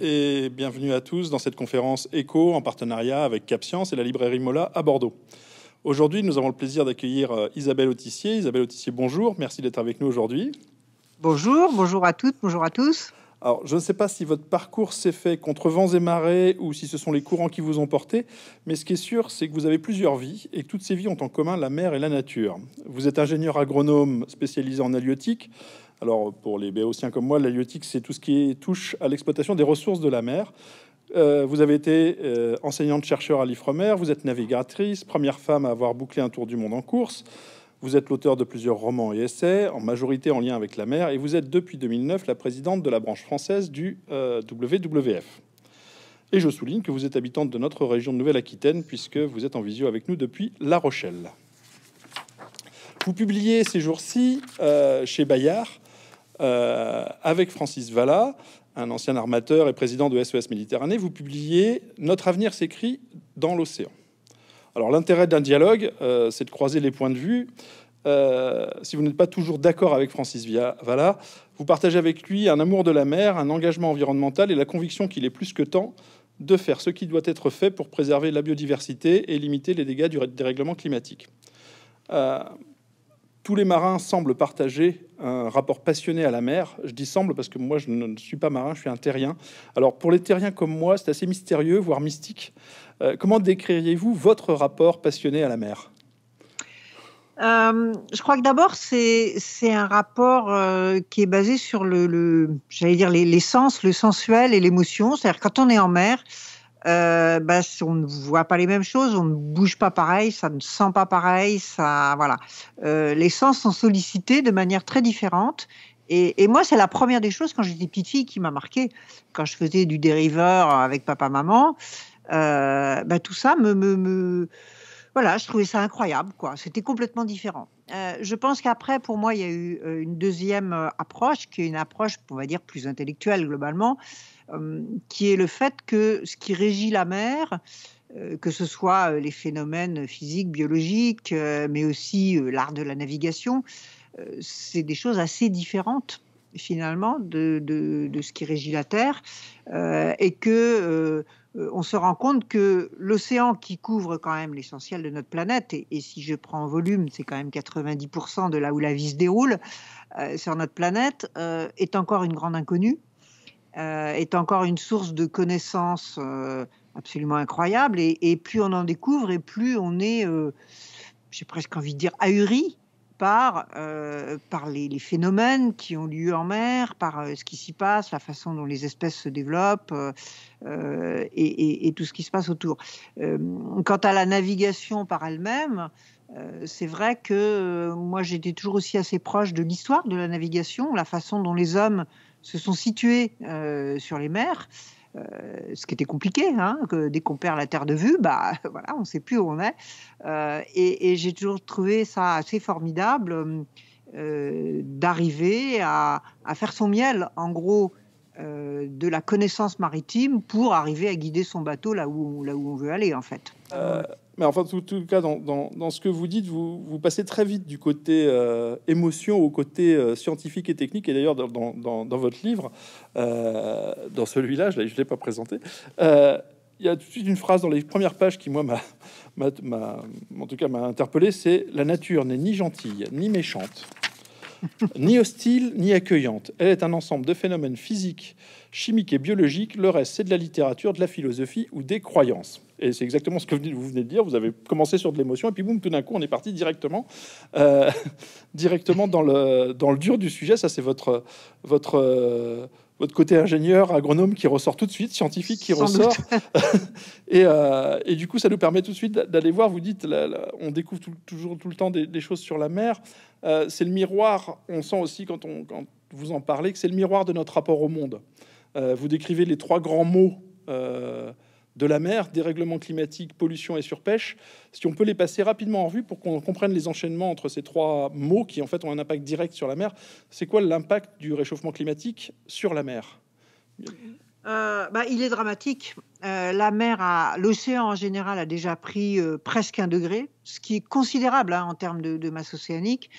et bienvenue à tous dans cette conférence ECHO en partenariat avec CapScience et la librairie Mola à Bordeaux. Aujourd'hui, nous avons le plaisir d'accueillir euh, Isabelle Autissier. Isabelle Autissier, bonjour, merci d'être avec nous aujourd'hui. Bonjour, bonjour à toutes, bonjour à tous. Alors, je ne sais pas si votre parcours s'est fait contre vents et marées ou si ce sont les courants qui vous ont porté, mais ce qui est sûr, c'est que vous avez plusieurs vies et toutes ces vies ont en commun la mer et la nature. Vous êtes ingénieur agronome spécialisé en halieutique. Alors, pour les béotiens comme moi, l'halieutique, c'est tout ce qui touche à l'exploitation des ressources de la mer. Euh, vous avez été euh, enseignante-chercheur à l'IFREMER, vous êtes navigatrice, première femme à avoir bouclé un tour du monde en course. Vous êtes l'auteur de plusieurs romans et essais, en majorité en lien avec la mer, et vous êtes depuis 2009 la présidente de la branche française du euh, WWF. Et je souligne que vous êtes habitante de notre région de Nouvelle-Aquitaine, puisque vous êtes en visio avec nous depuis La Rochelle. Vous publiez ces jours-ci euh, chez Bayard, euh, avec Francis Vallat, un ancien armateur et président de SOS e Méditerranée, vous publiez Notre avenir s'écrit dans l'océan. Alors l'intérêt d'un dialogue, euh, c'est de croiser les points de vue. Euh, si vous n'êtes pas toujours d'accord avec Francis Valla, vous partagez avec lui un amour de la mer, un engagement environnemental et la conviction qu'il est plus que temps de faire ce qui doit être fait pour préserver la biodiversité et limiter les dégâts du dérèglement climatique. Euh, tous les marins semblent partager un rapport passionné à la mer. Je dis semble parce que moi, je ne suis pas marin, je suis un terrien. Alors, pour les terriens comme moi, c'est assez mystérieux, voire mystique. Euh, comment décririez-vous votre rapport passionné à la mer euh, je crois que d'abord c'est un rapport euh, qui est basé sur le, j'allais dire les, sens, le sensuel et l'émotion. C'est-à-dire quand on est en mer, euh, ben, on ne voit pas les mêmes choses, on ne bouge pas pareil, ça ne sent pas pareil, ça, voilà. Euh, les sens sont sollicités de manière très différente. Et, moi, c'est la première des choses quand j'étais petite fille qui m'a marqué Quand je faisais du dériveur avec papa-maman, euh, ben, tout ça me, me, Voilà, je trouvais ça incroyable, quoi. C'était complètement différent. Euh, je pense qu'après, pour moi, il y a eu une deuxième approche, qui est une approche, on va dire, plus intellectuelle globalement, euh, qui est le fait que ce qui régit la mer, euh, que ce soit euh, les phénomènes physiques, biologiques, mais aussi l'art de la navigation, c'est des choses assez différentes finalement de, ce qui régit la Terre et que on se rend compte que l'océan qui couvre quand même l'essentiel de notre planète et, si je prends en volume c'est quand même 90% de là où la vie se déroule sur notre planète est encore une grande inconnue euh, est encore une source de connaissances euh, absolument incroyable. Et, plus on en découvre, et plus on est, euh, j'ai presque envie de dire, ahuri par, par les, phénomènes qui ont lieu en mer, par ce qui s'y passe, la façon dont les espèces se développent et, tout ce qui se passe autour. quant à la navigation par elle-même, c'est vrai que moi j'étais toujours aussi assez proche de l'histoire de la navigation, la façon dont les hommes se sont situés euh, sur les mers. Euh, ce qui était compliqué, hein, que dès qu'on perd la terre de vue, bah voilà, on ne sait plus où on est. Euh, et, j'ai toujours trouvé ça assez formidable d'arriver à, faire son miel, en gros, de la connaissance maritime pour arriver à guider son bateau là où, là où on veut aller, en fait. Mais enfin, en tout, cas, dans, ce que vous dites, vous, passez très vite du côté euh, émotion au côté euh, scientifique et technique. Et d'ailleurs, dans, votre livre, euh, dans celui-là, je ne l'ai pas présenté, il y a tout de suite une phrase dans les premières pages qui, moi, m'a, en tout cas, m'a interpellé, c'est « La nature n'est ni gentille, ni méchante ». ni hostile, ni accueillante. Elle est un ensemble de phénomènes physiques, chimiques et biologiques. Le reste, c'est de la littérature, de la philosophie ou des croyances. Et c'est exactement ce que vous venez de dire. Vous avez commencé sur de l'émotion, et puis boum, tout d'un coup, on est parti directement, euh, directement dans, le, dans le dur du sujet. Ça, c'est votre, votre, euh, votre côté ingénieur, agronome qui ressort tout de suite, scientifique qui ressort. Euh, et, du coup, ça nous permet tout de suite d'aller voir. Vous dites, on découvre toujours tout le temps des, choses sur la mer. Euh, c'est le miroir, on sent aussi quand, on, vous en parlez, que c'est le miroir de notre rapport au monde. Euh, vous décrivez les trois grands mots de la mer, dérèglement climatique, pollution et surpêche, si on peut les passer rapidement en revue pour qu'on comprenne les enchaînements entre ces trois mots qui en fait ont un impact direct sur la mer, c'est quoi l'impact du réchauffement climatique sur la mer euh, bah, il est dramatique. Euh, la mer, a, l'océan en général a déjà pris euh, presque un degré, ce qui est considérable hein, en termes de, de masse océanique.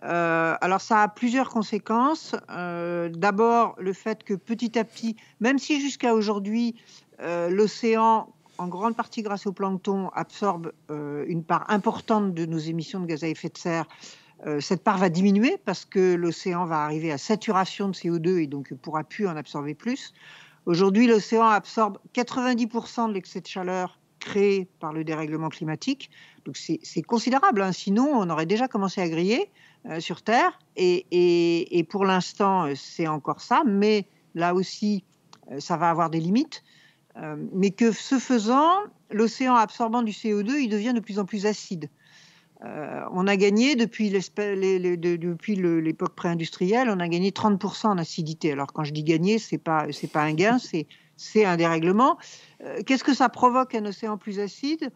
alors ça a plusieurs conséquences. D'abord, le fait que petit à petit, même si jusqu'à aujourd'hui euh, l'océan, en grande partie grâce au plancton, absorbe euh, une part importante de nos émissions de gaz à effet de serre euh, cette part va diminuer parce que l'océan va arriver à saturation de CO2 et donc ne pourra plus en absorber plus. Aujourd'hui, l'océan absorbe 90% de l'excès de chaleur créé par le dérèglement climatique. Donc c'est considérable, hein. sinon on aurait déjà commencé à griller sur Terre. et pour l'instant, c'est encore ça, mais là aussi, ça va avoir des limites. Euh, mais que ce faisant, l'océan absorbant du CO2, il devient de plus en plus acide. Euh, on a gagné depuis l'époque pré-industrielle, on a gagné 30% en acidité. Alors quand je dis gagner, c'est pas c'est pas un gain, c'est un dérèglement. Euh, qu'est-ce que ça provoque un océan plus acide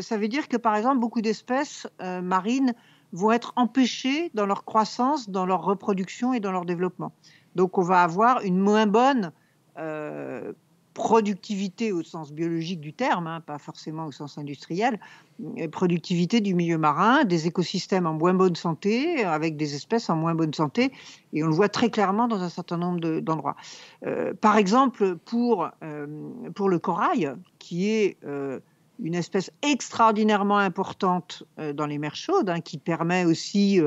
Ça veut dire que par exemple beaucoup d'espèces marines vont être empêchées dans leur croissance, dans leur reproduction et dans leur développement. Donc on va avoir une moins bonne productivité au sens biologique du terme, hein, pas forcément au sens industriel, euh, productivité du milieu marin, des écosystèmes en moins bonne santé, avec des espèces en moins bonne santé, et on le voit très clairement dans un certain nombre d'endroits. Euh, par exemple, pour, euh, pour le corail, qui est une espèce extraordinairement importante dans les mers chaudes, hein, qui permet aussi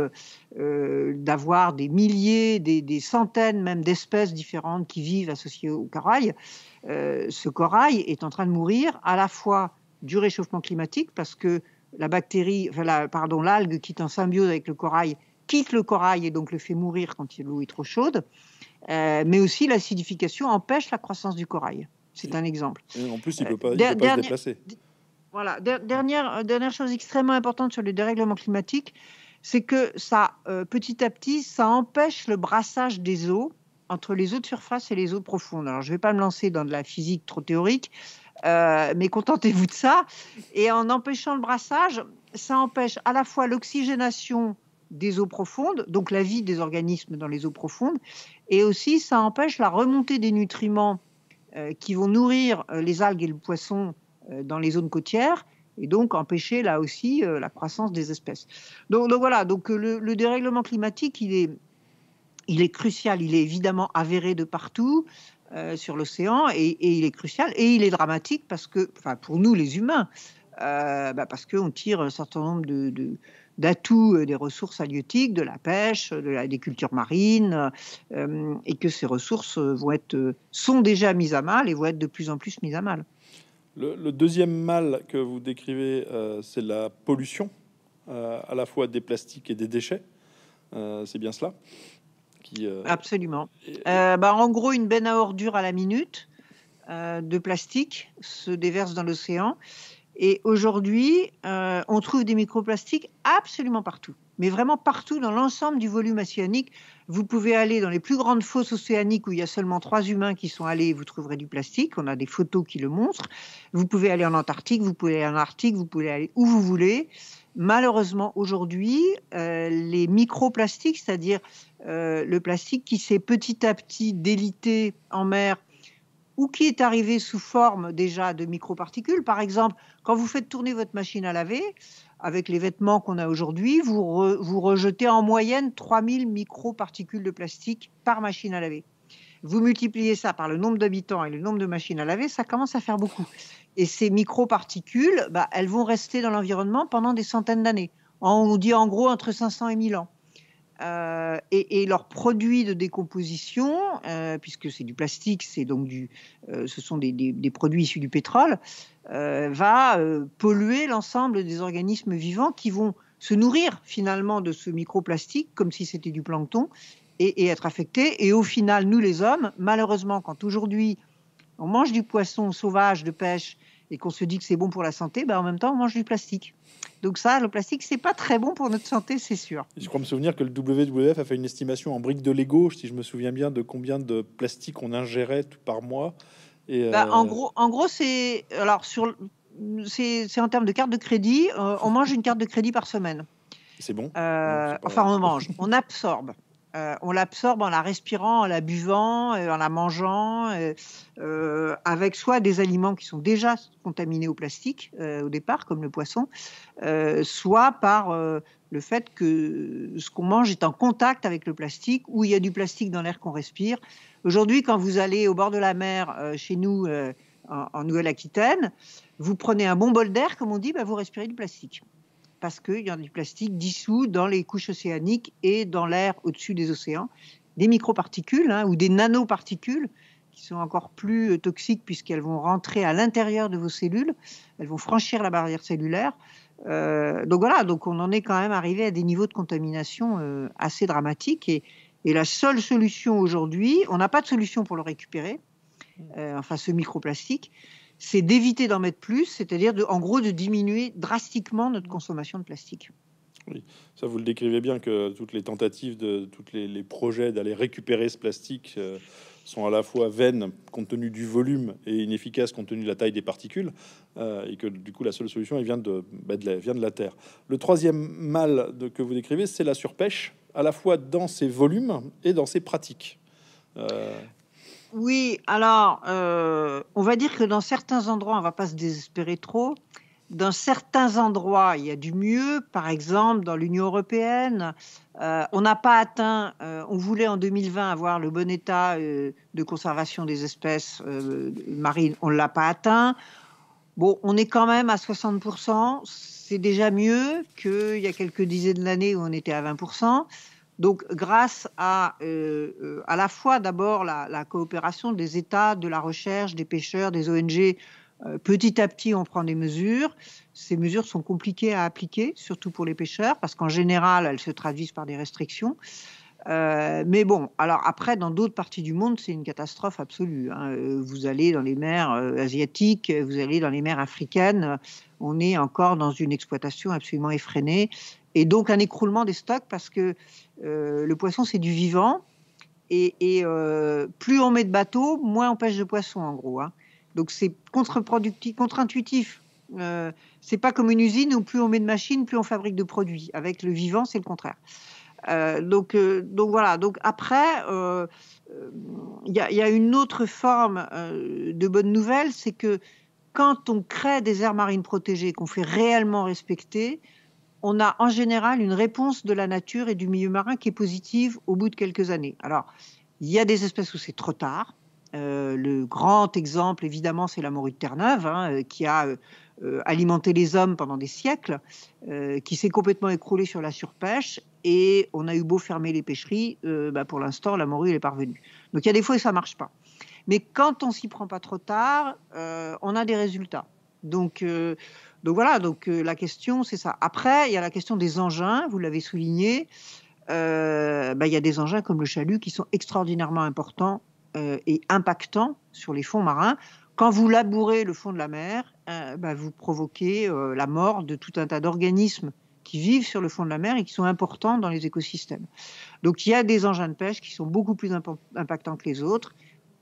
d'avoir des milliers, des, des, centaines même d'espèces différentes qui vivent associées au corail. Euh, ce corail est en train de mourir à la fois du réchauffement climatique parce que la bactérie, pardon, l'algue qui est en symbiose avec le corail quitte le corail et donc le fait mourir quand l'eau est trop chaude, euh, mais aussi l'acidification empêche la croissance du corail. C'est un exemple. En plus, il ne euh, peut pas, se déplacer. Voilà. Dernière, dernière chose extrêmement importante sur le dérèglement climatique, c'est que ça, petit à petit, ça empêche le brassage des eaux entre les eaux de surface et les eaux profondes. Alors, je ne vais pas me lancer dans de la physique trop théorique, euh, mais contentez-vous de ça. Et en empêchant le brassage, ça empêche à la fois l'oxygénation des eaux profondes, donc la vie des organismes dans les eaux profondes, et aussi ça empêche la remontée des nutriments euh, qui vont nourrir euh, les algues et le poisson dans les zones côtières, et donc empêcher là aussi la croissance des espèces. Donc, voilà, donc le, dérèglement climatique, il est, il est crucial, il est évidemment avéré de partout euh, sur l'océan et, il est crucial et il est dramatique parce que, enfin, pour nous les humains, euh, bah, parce qu'on tire un certain nombre de, d'atouts euh, des ressources halieutiques, de la pêche, de des cultures marines, et que ces ressources vont être, sont déjà mises à mal et vont être de plus en plus mises à mal. le deuxième mal que vous décrivez, c'est la pollution, à la fois des plastiques et des déchets. c'est bien cela euh, absolument. Euh, bah, en gros, une benne à ordures à la minute euh, de plastique se déverse dans l'océan. Et aujourd'hui, on trouve des microplastiques absolument partout, mais vraiment partout dans l'ensemble du volume océanique. Vous pouvez aller dans les plus grandes fosses océaniques où il y a seulement trois humains qui sont allés, et vous trouverez du plastique. On a des photos qui le montrent. Vous pouvez aller en Antarctique, vous pouvez aller en Arctique, vous pouvez aller où vous voulez malheureusement aujourd'hui, euh, les microplastiques, c'est-à-dire euh, le plastique qui s'est petit à petit délité en mer ou qui est arrivé sous forme déjà de microparticules. Par exemple, quand vous faites tourner votre machine à laver, avec les vêtements qu'on a aujourd'hui, vous, rejetez en moyenne 3000 microparticules de plastique par machine à laver. Vous multipliez ça par le nombre d'habitants et le nombre de machines à laver, ça commence à faire beaucoup. Et ces microparticules, bah, elles vont rester dans l'environnement pendant des centaines d'années. On dit en gros entre 500 et 1000 ans. Euh, et, leurs produits de décomposition, euh, puisque c'est du plastique, c'est donc du, euh, ce sont des, produits issus du pétrole, va polluer l'ensemble des organismes vivants qui vont se nourrir finalement de ce microplastique comme si c'était du plancton et, être affecté. Et au final, nous les hommes, malheureusement, quand aujourd'hui on mange du poisson sauvage de pêche et qu'on se dit que c'est bon pour la santé, ben en même temps on mange du plastique. Donc ça, le plastique, c'est pas très bon pour notre santé, c'est sûr. Je crois me souvenir que le WWF a fait une estimation en briques de Lego, si je me souviens bien, de combien de plastique on ingérait par mois. Et ben, En euh, gros, en gros, c'est alors sur c'est en termes de carte de crédit, euh, on mange une carte de crédit par semaine. C'est bon. Euh, enfin, on mange, on absorbe. Euh, on l'absorbe en la respirant, en la buvant, euh, en la mangeant, euh, avec soit des aliments qui sont déjà contaminés au plastique au départ, comme le poisson, soit par le fait que ce qu'on mange est en contact avec le plastique, ou il y a du plastique dans l'air qu'on respire. Aujourd'hui, quand vous allez au bord de la mer, chez nous, en, Nouvelle-Aquitaine, vous prenez un bon bol d'air, comme on dit, bah, vous respirez du plastique parce qu'il y a du plastique dissous dans les couches océaniques et dans l'air au-dessus des océans, des microparticules hein, ou des nanoparticules qui sont encore plus euh, toxiques puisqu'elles vont rentrer à l'intérieur de vos cellules, elles vont franchir la barrière cellulaire. Euh, donc voilà, donc on en est quand même arrivé à des niveaux de contamination euh, assez dramatiques et, la seule solution aujourd'hui, on n'a pas de solution pour le récupérer, mm. enfin ce microplastique, c'est d'éviter d'en mettre plus, c'est-à-dire en gros de diminuer drastiquement notre consommation de plastique. Oui, ça vous le décrivez bien que toutes les tentatives de tous les, projets d'aller récupérer ce plastique euh, sont à la fois vaines compte tenu du volume et inefficaces compte tenu de la taille des particules, euh, et que du coup la seule solution elle vient, de, bah, la, terre. Le troisième mal que vous décrivez, c'est la surpêche, à la fois dans ses volumes et dans ses pratiques. Euh, oui, alors, euh, on va dire que dans certains endroits, on ne va pas se désespérer trop. Dans certains endroits, il y a du mieux. Par exemple, dans l'Union européenne, euh, on n'a pas atteint, euh, on voulait en 2020 avoir le bon état de conservation des espèces marines, on ne l'a pas atteint. Bon, on est quand même à 60%, c'est déjà mieux qu'il y a quelques dizaines d'années où on était à 20%. Donc, grâce à, euh, euh, à la fois d'abord la, coopération des États, de la recherche, des pêcheurs, des ONG, euh, petit à petit, on prend des mesures. Ces mesures sont compliquées à appliquer, surtout pour les pêcheurs, parce qu'en général, elles se traduisent par des restrictions. mais bon, alors après, dans d'autres parties du monde, c'est une catastrophe absolue. Hein. Vous allez dans les mers asiatiques, vous allez dans les mers africaines, on est encore dans une exploitation absolument effrénée et donc un écroulement des stocks parce que euh, le poisson, c'est du vivant. Et, euh, plus on met de bateaux, moins on pêche de poissons, en gros. Hein. Donc c'est contre contre-intuitif. Euh, c'est pas comme une usine où plus on met de machines, plus on fabrique de produits. Avec le vivant, c'est le contraire. Euh, donc, donc voilà. Donc après, il y, y, a une autre forme de bonne nouvelle, c'est que quand on crée des aires marines protégées, qu'on fait réellement respecter, on a en général une réponse de la nature et du milieu marin qui est positive au bout de quelques années. Alors, il y a des espèces où c'est trop tard. Euh, le grand exemple, évidemment, c'est la morue de Terre-Neuve, hein, euh, qui a euh, alimenté les hommes pendant des siècles, qui s'est complètement écroulée sur la surpêche, et on a eu beau fermer les pêcheries, bah, pour l'instant, la morue, est parvenue. Donc il y a des fois où ça marche pas. Mais quand on s'y prend pas trop tard, on a des résultats. Donc donc voilà, donc euh, la question c'est ça. Après, il y a la question des engins, vous l'avez souligné. Euh, bah, il y a des engins comme le chalut qui sont extraordinairement importants euh, et impactants sur les fonds marins. Quand vous labourez le fond de la mer, bah, vous provoquez la mort de tout un tas d'organismes qui vivent sur le fond de la mer et qui sont importants dans les écosystèmes. Donc il y a des engins de pêche qui sont beaucoup plus impactants que les autres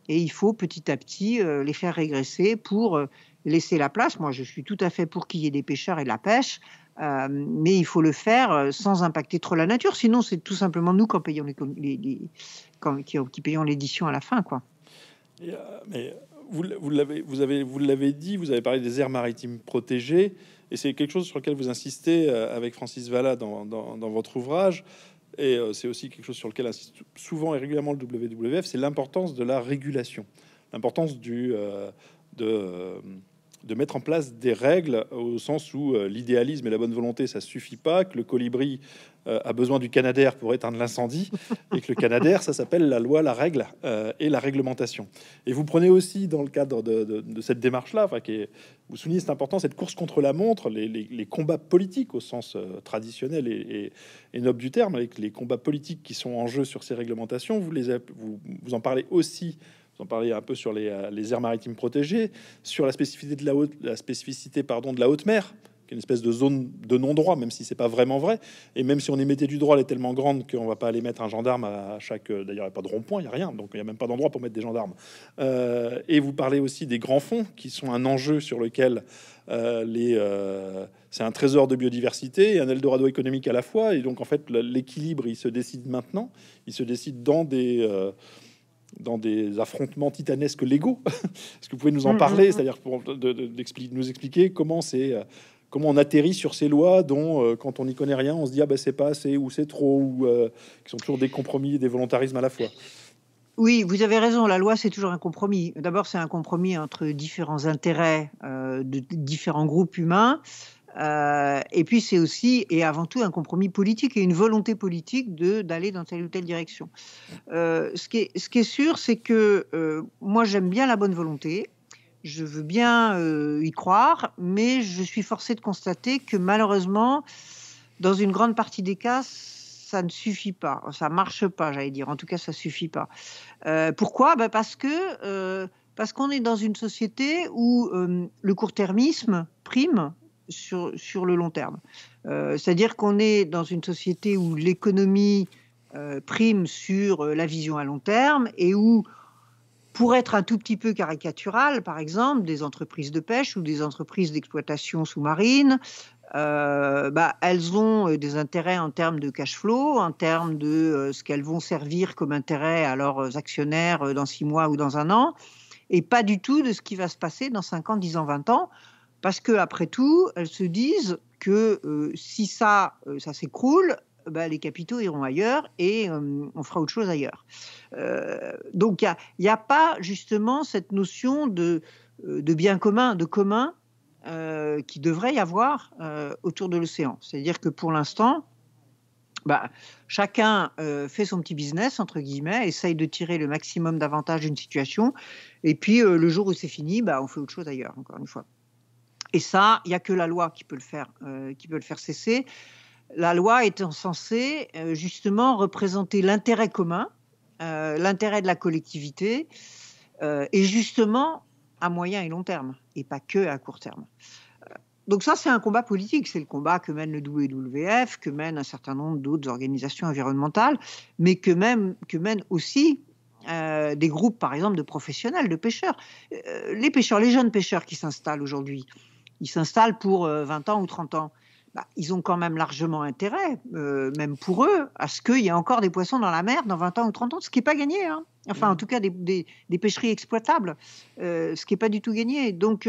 et il faut petit à petit les faire régresser pour laisser la place. Moi, je suis tout à fait pour qu'il y ait des pêcheurs et la pêche, euh, mais il faut le faire euh, sans impacter trop la nature. Sinon, c'est tout simplement nous qui payons les, qui, l'édition à la fin, quoi. Euh, mais vous, l'avez, vous avez, vous l'avez dit, vous avez parlé des aires maritimes protégées, et c'est quelque chose sur lequel vous insistez avec Francis Valla dans, votre ouvrage. Et c'est aussi quelque chose sur lequel insiste souvent et régulièrement le WWF, c'est l'importance de la régulation, l'importance du de de mettre en place des règles au sens où euh, l'idéalisme et la bonne volonté, ça suffit pas, que le colibri euh, a besoin du Canadair pour éteindre l'incendie, et que le Canadair, ça s'appelle la loi, la règle euh, et la réglementation. Et vous prenez aussi, dans le cadre de, cette démarche-là, enfin, qui vous soulignez c'est important cette course contre la montre, les, combats politiques au sens traditionnel et, noble du terme, avec les combats politiques qui sont en jeu sur ces réglementations, vous, les, vous, vous en parlez aussi vous en parlez un peu sur euh, les, aires maritimes protégées, sur la spécificité de la haute, la spécificité, pardon, de la haute mer, qui est une espèce de zone de non-droit, même si c'est pas vraiment vrai. Et même si on y mettait du droit, elle est tellement grande qu'on va pas aller mettre un gendarme à chaque. Euh, d'ailleurs, il n'y a pas de rond-point, il n'y a rien, donc il n'y a même pas d'endroit pour mettre des gendarmes. Euh, et vous parlez aussi des grands fonds, qui sont un enjeu sur lequel les. c'est un trésor de biodiversité et un Eldorado économique à la fois. Et donc, en fait, l'équilibre, il se décide maintenant, il se décide dans des dans des affrontements titanesques légaux. Est-ce que vous pouvez nous en mm, mm, parler, mm. c'est-à-dire pour nous expliquer comment c'est euh, comment on atterrit sur ces lois dont euh, quand on n'y connaît rien, on se dit ah ben c'est pas assez ou c'est trop ou euh, qui sont toujours des compromis et des volontarismes à la fois. Oui, vous avez raison, la loi, c'est toujours un compromis. D'abord, c'est un compromis entre différents intérêts de différents groupes humains. Euh, et puis c'est aussi et avant tout un compromis politique et une volonté politique d'aller dans telle ou telle direction. Euh, ce, qui est, ce, qui est, sûr, c'est que euh, moi j'aime bien la bonne volonté, je veux bien y croire, mais je suis forcé de constater que malheureusement, dans une grande partie des cas, ça ne suffit pas, ça marche pas, j'allais dire. En tout cas, ça suffit pas. pourquoi ben, parce que parce qu'on est dans une société où le court-termisme prime sur, le long terme. Euh, c'est-à-dire qu'on est dans une société où l'économie euh, prime sur euh, la vision à long terme et où, pour être un tout petit peu caricatural, par exemple, des entreprises de pêche ou des entreprises d'exploitation sous-marine, bah, elles ont des intérêts en termes de cash flow, en termes de ce qu'elles vont servir comme intérêt à leurs actionnaires dans six mois ou dans un an, et pas du tout de ce qui va se passer dans cinq ans, dix ans, vingt ans parce qu'après tout, elles se disent que euh, si ça, euh, ça s'écroule, bah, les capitaux iront ailleurs et euh, on fera autre chose ailleurs. donc il n'y a, pas justement cette notion de, de bien commun, de commun qui devrait y avoir autour de l'océan. C'est-à-dire que pour l'instant, bah, chacun fait son petit business, entre guillemets, essaye de tirer le maximum d'avantages d'une situation, et puis le jour où c'est fini, bah, on fait autre chose ailleurs, encore une fois. Et ça, il n'y a que la loi qui peut le faire, euh, qui peut le faire cesser. La loi étant censée euh, justement représenter l'intérêt commun, euh, l'intérêt de la collectivité, et justement à moyen et long terme, et pas que à court terme. Donc ça, c'est un combat politique, c'est le combat que mène le WWF, que mène un certain nombre d'autres organisations environnementales, mais que, même, que mènent aussi des groupes, par exemple, de professionnels, de pêcheurs. les pêcheurs, les jeunes pêcheurs qui s'installent aujourd'hui, ils s'installent pour 20 euh, ans ou 30 ans. Bah, ils ont quand même largement intérêt, euh, même pour eux, à ce qu'il y ait encore des poissons dans la mer dans 20 ans ou 30 ans, ce qui n'est pas gagné. Hein. Enfin, en mm. tout cas, des, pêcheries exploitables, euh, ce qui n'est pas du tout gagné. Donc,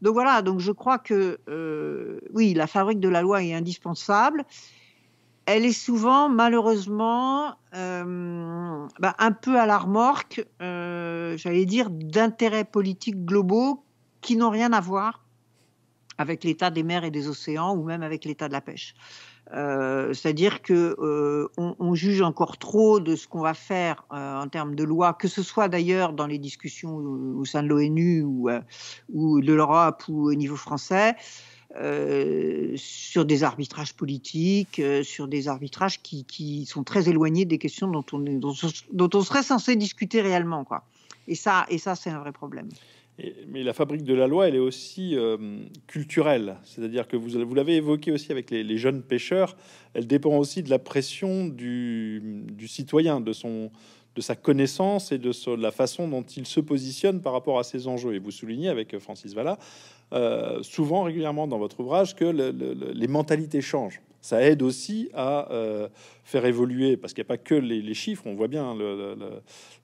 donc voilà, donc je crois que oui, la fabrique de la loi est indispensable. Elle est souvent, malheureusement, bah, un peu à la remorque, j'allais dire, d'intérêts politiques globaux qui n'ont rien à voir avec l'état des mers et des océans ou même avec l'état de la pêche. Euh, c'est-à-dire que euh, on, juge encore trop de ce qu'on va faire euh, en termes de loi, que ce soit d'ailleurs dans les discussions au, sein de l'ONU ou, de l'Europe ou au niveau français, sur des arbitrages politiques, sur des arbitrages qui, sont très éloignés des questions dont on, dont on serait censé discuter réellement, quoi. Et ça, et ça c'est un vrai problème mais la fabrique de la loi, elle est aussi euh, culturelle. C'est-à-dire que vous, l'avez évoqué aussi avec les, jeunes pêcheurs, elle dépend aussi de la pression du, citoyen, de, sa connaissance et de, la façon dont il se positionne par rapport à ces enjeux. Et vous soulignez avec Francis Valla, euh, souvent, régulièrement dans votre ouvrage, que les mentalités changent ça aide aussi à euh, faire évoluer, parce qu'il n'y a pas que les, chiffres, on voit bien hein, le,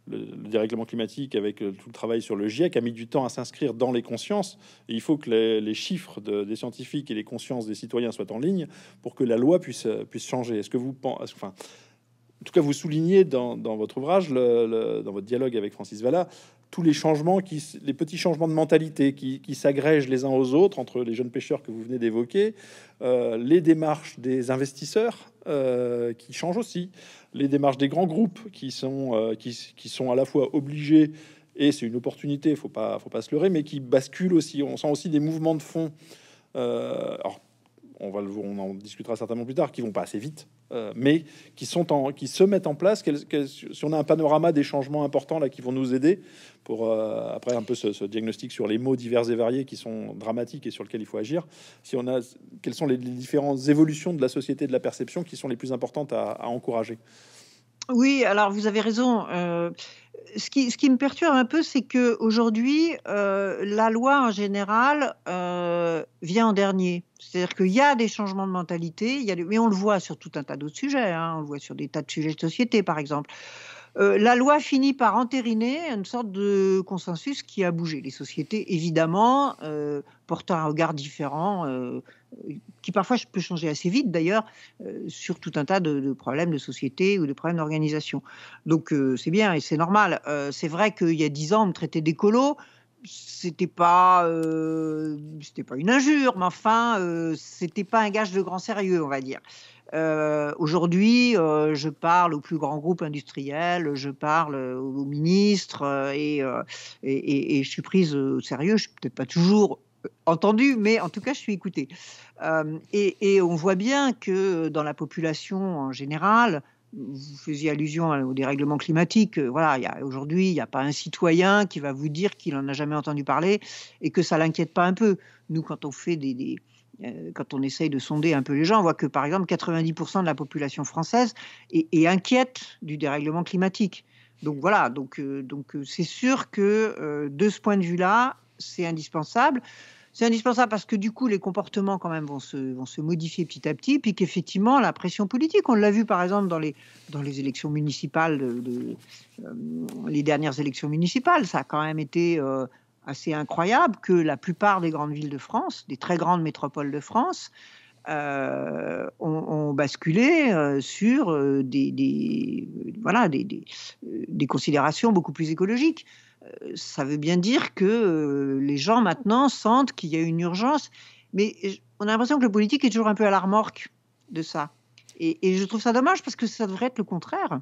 dérèglement climatique avec euh, tout le travail sur le GIEC a mis du temps à s'inscrire dans les consciences, et il faut que les, chiffres des scientifiques et les consciences des citoyens soient en ligne pour que la loi puisse, euh, puisse changer. Est-ce que vous pensez... Enfin, en tout cas, vous soulignez dans, votre ouvrage, le, dans votre dialogue avec Francis Valla, tous les changements, qui, les petits changements de mentalité qui, s'agrègent les uns aux autres entre les jeunes pêcheurs que vous venez d'évoquer, euh, les démarches des investisseurs euh, qui changent aussi, les démarches des grands groupes qui sont, euh, qui, sont à la fois obligés et c'est une opportunité, faut pas, faut pas se leurrer, mais qui basculent aussi. On sent aussi des mouvements de fond on va le, on en discutera certainement plus tard, qui vont pas assez vite, euh. Euh, mais qui se mettent en place. si on a un panorama des changements importants là qui vont nous aider pour euh, après un peu ce, diagnostic sur les mots divers et variés qui sont dramatiques et sur lesquels il faut agir. Si on a, quelles sont les, différentes évolutions de la société de la perception qui sont les plus importantes à, encourager Oui, alors vous avez raison ce qui, me perturbe un peu, c'est que aujourd'hui, euh, la loi en général euh, vient en dernier. C'est-à-dire qu'il y a des changements de mentalité, il y mais on le voit sur tout un tas d'autres sujets. Hein. On le voit sur des tas de sujets de société, par exemple. Euh, la loi finit par entériner une sorte de consensus qui a bougé. Les sociétés, évidemment, euh, portent un regard différent, euh, qui parfois peut changer assez vite d'ailleurs, euh, sur tout un tas de, problèmes de société ou de problèmes d'organisation. Donc c'est bien et c'est normal. c'est vrai qu'il y a dix ans, on me traitait d'écolo c'était pas c'était pas une injure mais enfin c'était pas un gage de grand sérieux on va dire euh, aujourd'hui, euh, je parle aux plus grands groupes industriels, je parle euh, aux ministres et, je suis prise au sérieux. Je suis peut-être pas toujours entendue, mais en tout cas, je suis écoutée. et, on voit bien que dans la population en général, vous faisiez allusion au dérèglement climatique. Voilà, aujourd'hui, il n'y a pas un citoyen qui va vous dire qu'il en a jamais entendu parler et que ça l'inquiète pas un peu. Nous, quand on fait des euh, quand on essaye de sonder un peu les gens, on voit que par exemple 90% de la population française est, inquiète du dérèglement climatique. Donc voilà, donc euh, donc euh, c'est sûr que de ce point de vue-là, c'est indispensable. C'est indispensable parce que du coup, les comportements quand même vont se, vont se modifier petit à petit, puis qu'effectivement, la pression politique, on l'a vu par exemple dans les, dans les élections municipales, de, les dernières élections municipales, ça a quand même été assez incroyable que la plupart des grandes villes de France, des très grandes métropoles de France, euh, ont, basculé euh, sur euh, des, voilà, des, considérations beaucoup plus écologiques. ça veut bien dire que les gens maintenant sentent qu'il y a une urgence, mais on a l'impression que le politique est toujours un peu à la remorque de ça. et je trouve ça dommage parce que ça devrait être le contraire.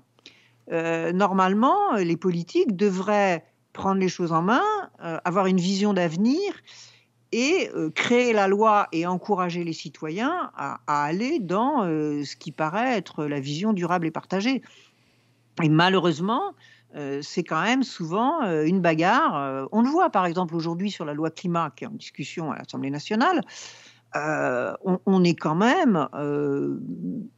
normalement, les politiques devraient prendre les choses en main, euh, avoir une vision d'avenir et euh, créer la loi et encourager les citoyens à, aller dans euh, ce qui paraît être la vision durable et partagée. Et malheureusement, c'est quand même souvent une bagarre. on le voit par exemple aujourd'hui sur la loi climat qui est en discussion à l'Assemblée nationale. on, est quand même,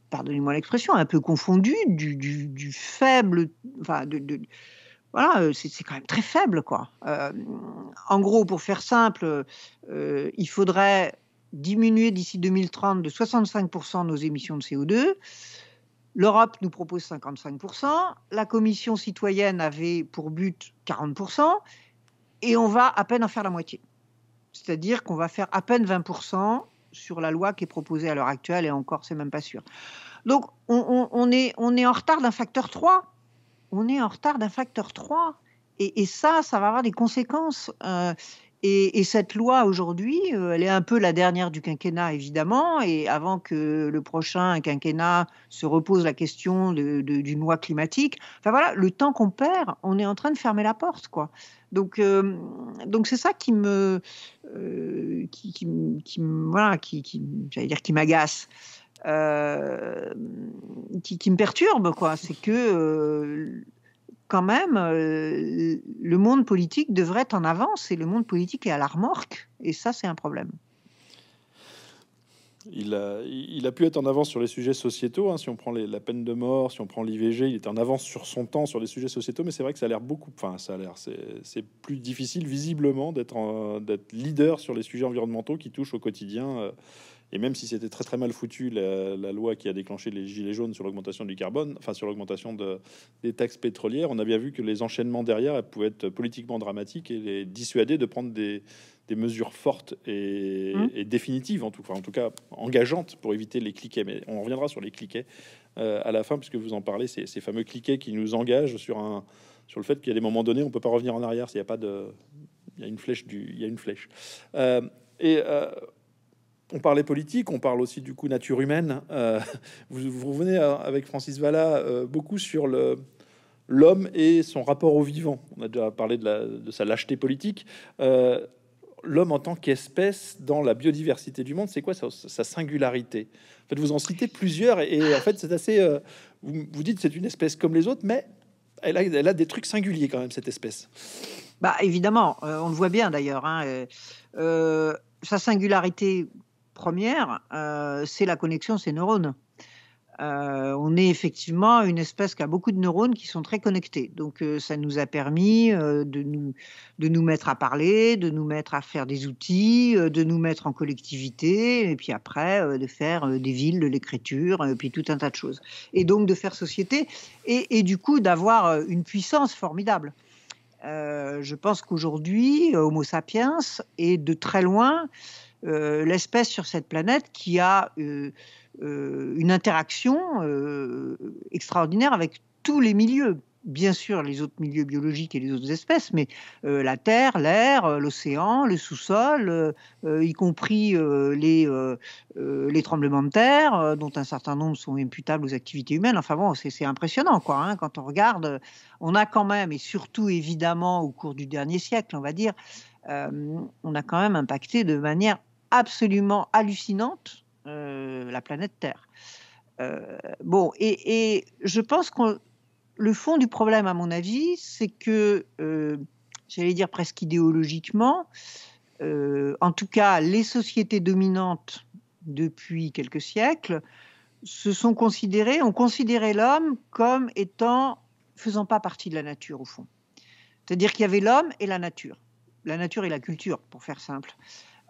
pardonnez-moi l'expression, un peu confondu du, faible, de, voilà, euh, c'est quand même très faible, quoi. Euh, en gros, pour faire simple, euh, il faudrait diminuer d'ici 2030 de 65% nos émissions de CO2. L'Europe nous propose 55%. La Commission citoyenne avait pour but 40%. Et on va à peine en faire la moitié. C'est-à-dire qu'on va faire à peine 20% sur la loi qui est proposée à l'heure actuelle, et encore, c'est même pas sûr. Donc, on, est, on est en retard d'un facteur 3 on est en retard d'un facteur 3. Et, ça, ça va avoir des conséquences. Euh, et, cette loi aujourd'hui, euh, elle est un peu la dernière du quinquennat, évidemment. Et avant que le prochain quinquennat se repose la question d'une loi climatique, enfin voilà, le temps qu'on perd, on est en train de fermer la porte, quoi. Donc, euh, donc c'est ça qui me, qui, qui, voilà, qui j'allais dire, qui m'agace. Euh, qui, me perturbe, quoi. C'est que, euh, quand même, euh, le monde politique devrait être en avance et le monde politique est à la remorque. Et ça, c'est un problème. Il a, il a pu être en avance sur les sujets sociétaux. Hein. si on prend la peine de mort, si on prend l'IVG, il est en avance sur son temps sur les sujets sociétaux. Mais c'est vrai que ça a l'air beaucoup. Enfin, ça a l'air. C'est plus difficile visiblement d'être leader sur les sujets environnementaux qui touchent au quotidien et même si c'était très très mal foutu, la, loi qui a déclenché les gilets jaunes sur l'augmentation du carbone, enfin sur l'augmentation de, des taxes pétrolières, on a bien vu que les enchaînements derrière elles pouvaient être politiquement dramatiques et les dissuader de prendre des, mesures fortes mmh. et, définitives, en tout, enfin, en tout cas engageantes pour éviter les cliquets. Mais on reviendra sur les cliquets euh, à la fin, puisque vous en parlez, ces, ces fameux cliquets qui nous engagent sur un sur le fait a des moments donnés, on peut pas revenir en arrière s'il n'y a pas de. Il y a une flèche. Du, y a une flèche. Euh, et euh, on parlait politique, on parle aussi du coup nature humaine. Euh, vous, vous, revenez avec Francis Valla euh, beaucoup sur le l'homme et son rapport au vivant. On a déjà parlé de, sa lâcheté politique. Euh, l'homme en tant qu'espèce dans la biodiversité du monde, c'est quoi sa, singularité En vous en citez plusieurs et, en fait, c'est assez. vous, dites c'est une espèce comme les autres, mais elle a, des trucs singuliers quand même, cette espèce. Bah évidemment, on le voit bien d'ailleurs. Hein, sa singularité première, euh, c'est la connexion ces neurones. Euh, on est effectivement une espèce qui a beaucoup de neurones qui sont très connectés. Donc euh, ça nous a permis de, nous, de nous mettre à parler, de nous mettre à faire des outils, de nous mettre en collectivité, et puis après de faire des villes, de l'écriture, et puis tout un tas de choses. Et donc de faire société, et, et du coup d'avoir une puissance formidable. je pense qu'aujourd'hui, Homo sapiens est de très loin euh, l'espèce sur cette planète qui a euh, euh, une interaction extraordinaire avec tous les milieux. Bien sûr, les autres milieux biologiques et les autres espèces, mais la terre, l'air, l'océan, le sous-sol, y compris les, les tremblements de terre, dont un certain nombre sont imputables aux activités humaines. Enfin bon, c'est impressionnant, quoi. Hein, quand on regarde, on a quand même, et surtout évidemment au cours du dernier siècle, on va dire, on a quand même impacté de manière absolument hallucinante, euh, la planète Terre. Euh, bon, et, je pense que le fond du problème, à mon avis, c'est que, euh, j'allais dire presque idéologiquement, en tout cas, les sociétés dominantes depuis quelques siècles se sont considérées, ont considéré l'homme comme étant faisant pas partie de la nature au fond. C'est-à-dire qu'il y avait l'homme et la nature, la nature et la culture, pour faire simple.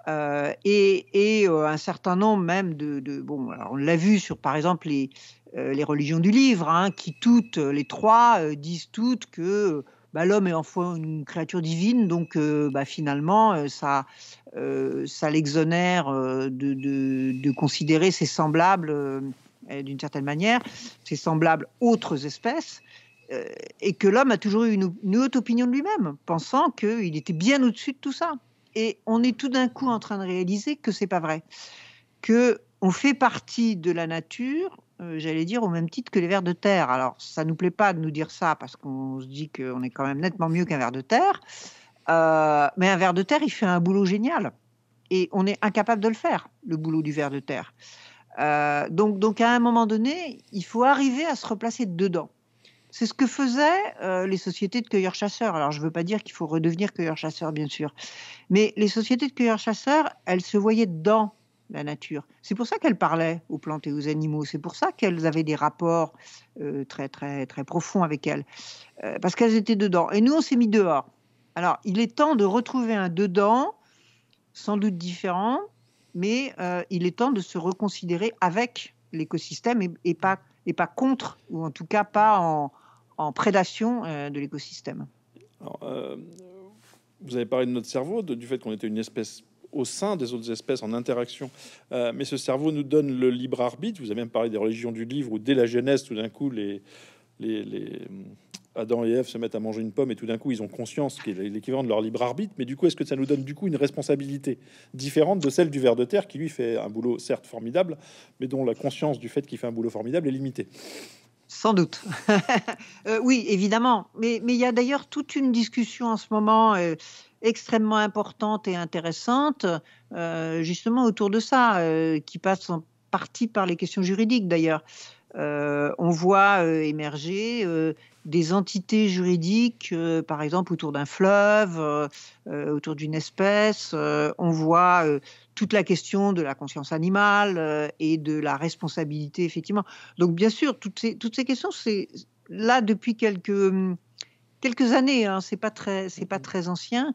Euh, et, euh, un certain nombre même de, bon, on l'a vu sur par exemple les, euh, religions du livre, hein, qui toutes les trois disent toutes que bah, l'homme est en une créature divine, donc bah, finalement ça, ça l'exonère de, considérer ses semblables d'une certaine manière, ses semblables autres espèces et que l'homme a toujours eu une haute opinion de lui-même, pensant qu'il était bien au-dessus de tout ça et on est tout d'un coup en train de réaliser que c'est pas vrai, que on fait partie de la nature, euh, j'allais dire au même titre que les vers de terre. Alors ça nous plaît pas de nous dire ça parce qu'on se dit qu'on est quand même nettement mieux qu'un vers de terre, euh, mais un vers de terre il fait un boulot génial et on est incapable de le faire, le boulot du vers de terre. Euh, donc, donc à un moment donné, il faut arriver à se replacer dedans. C'est ce que faisaient euh, les sociétés de cueilleurs-chasseurs. Alors, je ne veux pas dire qu'il faut redevenir cueilleurs-chasseurs, bien sûr. Mais les sociétés de cueilleurs-chasseurs, elles se voyaient dans la nature. C'est pour ça qu'elles parlaient aux plantes et aux animaux. C'est pour ça qu'elles avaient des rapports euh, très, très, très profonds avec elles. Euh, parce qu'elles étaient dedans. Et nous, on s'est mis dehors. Alors, il est temps de retrouver un dedans, sans doute différent, mais il est temps de se reconsidérer avec l'écosystème et, pas, et pas contre, ou en tout cas pas en, en prédation euh, de l'écosystème. Euh, vous avez parlé de notre cerveau, de, du fait qu'on était une espèce au sein des autres espèces en interaction. Euh, mais ce cerveau nous donne le libre arbitre. Vous avez même parlé des religions du livre où dès la jeunesse, tout d'un coup, les, les Adam et Ève se mettent à manger une pomme et tout d'un coup ils ont conscience qu'il est l'équivalent de leur libre arbitre, mais du coup est-ce que ça nous donne du coup une responsabilité différente de celle du ver de terre qui lui fait un boulot certes formidable, mais dont la conscience du fait qu'il fait un boulot formidable est limitée sans doute. Euh, oui, évidemment. Mais, il y a d'ailleurs toute une discussion en ce moment euh, extrêmement importante et intéressante, euh, justement autour de ça, qui passe en partie par les questions juridiques d'ailleurs. on voit émerger des entités juridiques, euh, par exemple autour d'un fleuve, euh, euh, autour d'une espèce. on voit toute la question de la conscience animale et de la responsabilité, effectivement. Donc, bien sûr, toutes ces, toutes ces questions, c'est là depuis quelques hmm, quelques années, hein. c'est pas très, pas mm-hmm. très ancien.